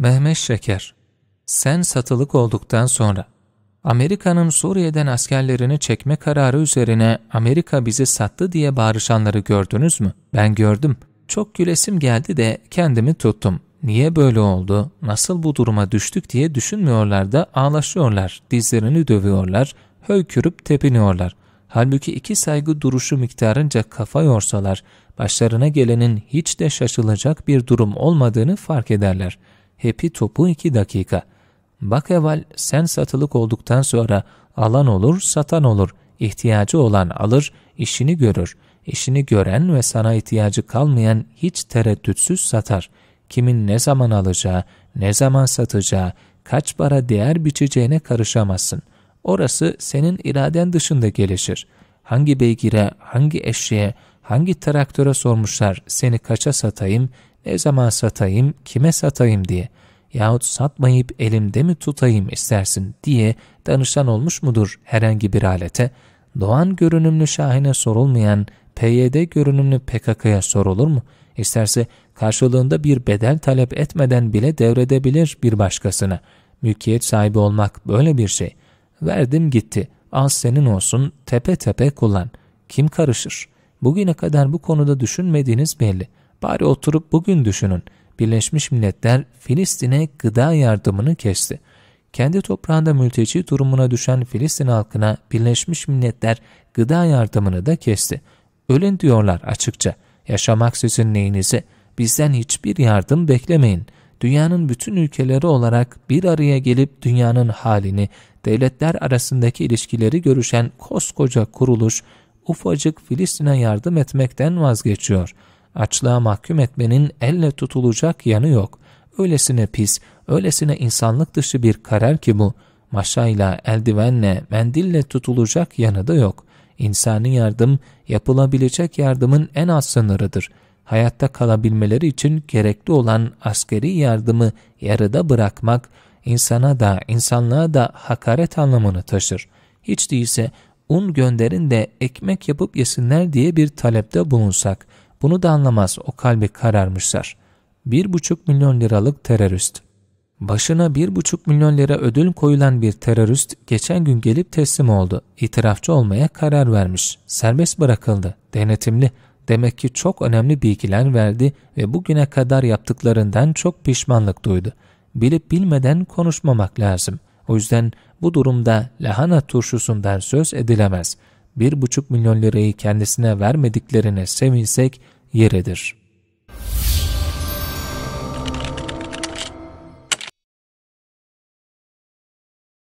Mehmet Şeker, sen satılık olduktan sonra Amerika'nın Suriye'den askerlerini çekme kararı üzerine Amerika bizi sattı diye bağırışanları gördünüz mü? Ben gördüm. Çok gülesim geldi de kendimi tuttum. Niye böyle oldu, nasıl bu duruma düştük diye düşünmüyorlar da ağlaşıyorlar, dizlerini dövüyorlar, höykürüp tepiniyorlar. Halbuki iki saygı duruşu miktarınca kafa yorsalar, başlarına gelenin hiç de şaşılacak bir durum olmadığını fark ederler.'' hepi topu iki dakika. Bak evvel sen satılık olduktan sonra alan olur, satan olur. İhtiyacı olan alır, işini görür. İşini gören ve sana ihtiyacı kalmayan hiç tereddütsüz satar. Kimin ne zaman alacağı, ne zaman satacağı, kaç para değer biçeceğine karışamazsın. Orası senin iraden dışında gelişir. Hangi beygire, hangi eşeğe, hangi traktöre sormuşlar seni kaça satayım, ne zaman satayım, kime satayım diye yahut satmayıp elimde mi tutayım istersin diye danışan olmuş mudur herhangi bir alete? Doğan görünümlü Şahin'e sorulmayan PYD görünümlü PKK'ya sorulur mu? İsterse karşılığında bir bedel talep etmeden bile devredebilir bir başkasına. Mülkiyet sahibi olmak böyle bir şey. Verdim gitti, al senin olsun, tepe tepe kullan. Kim karışır? Bugüne kadar bu konuda düşünmediğiniz belli. Bari oturup bugün düşünün. Birleşmiş Milletler Filistin'e gıda yardımını kesti. Kendi toprağında mülteci durumuna düşen Filistin halkına Birleşmiş Milletler gıda yardımını da kesti. Ölün diyorlar açıkça. Yaşamak sizin neyinize? Bizden hiçbir yardım beklemeyin. Dünyanın bütün ülkeleri olarak bir araya gelip dünyanın halini, devletler arasındaki ilişkileri görüşen koskoca kuruluş ufacık Filistin'e yardım etmekten vazgeçiyor. Açlığa mahkum etmenin elle tutulacak yanı yok. Öylesine pis, öylesine insanlık dışı bir karar ki bu. Maşayla, eldivenle, mendille tutulacak yanı da yok. İnsani yardım, yapılabilecek yardımın en az sınırıdır. Hayatta kalabilmeleri için gerekli olan askeri yardımı yarıda bırakmak, insana da insanlığa da hakaret anlamını taşır. Hiç değilse un gönderin de ekmek yapıp yesinler diye bir talepte bulunsak, bunu da anlamaz o kalbi kararmışlar. Bir buçuk milyon liralık terörist. Başına bir buçuk milyon lira ödül koyulan bir terörist geçen gün gelip teslim oldu. İtirafçı olmaya karar vermiş. Serbest bırakıldı. Denetimli. Demek ki çok önemli bilgiler verdi ve bugüne kadar yaptıklarından çok pişmanlık duydu. Bilip bilmeden konuşmamak lazım. O yüzden bu durumda lahana turşusundan söz edilemez. Bir buçuk milyon lirayı kendisine vermediklerine sevinsek yeridir.